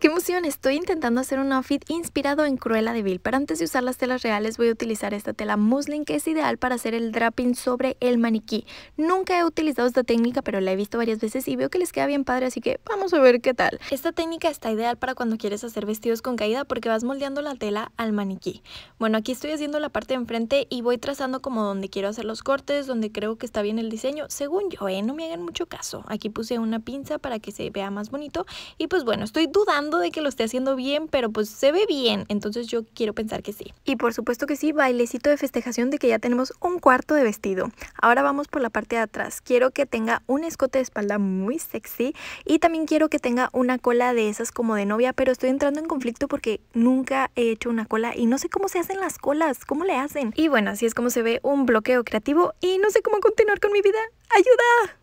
¡Qué emoción! Estoy intentando hacer un outfit inspirado en Cruella de Vil, pero antes de usar las telas reales voy a utilizar esta tela muslin que es ideal para hacer el draping sobre el maniquí. Nunca he utilizado esta técnica, pero la he visto varias veces y veo que les queda bien padre, así que vamos a ver qué tal. Esta técnica está ideal para cuando quieres hacer vestidos con caída porque vas moldeando la tela al maniquí. Bueno, aquí estoy haciendo la parte de enfrente y voy trazando como donde quiero hacer los cortes, donde creo que está bien el diseño, según yo, ¿eh? No me hagan mucho caso. Aquí puse una pinza para que se vea más bonito y pues bueno, estoy dudando de que lo esté haciendo bien, pero pues se ve bien, entonces yo quiero pensar que sí. Y por supuesto que sí, bailecito de festejación de que ya tenemos un cuarto de vestido. Ahora vamos por la parte de atrás. Quiero que tenga un escote de espalda muy sexy y también quiero que tenga una cola de esas como de novia, pero estoy entrando en conflicto porque nunca he hecho una cola y no sé cómo se hacen las colas, cómo le hacen. Y bueno, así es como se ve un bloqueo creativo y no sé cómo continuar con mi vida. ¡Ayuda!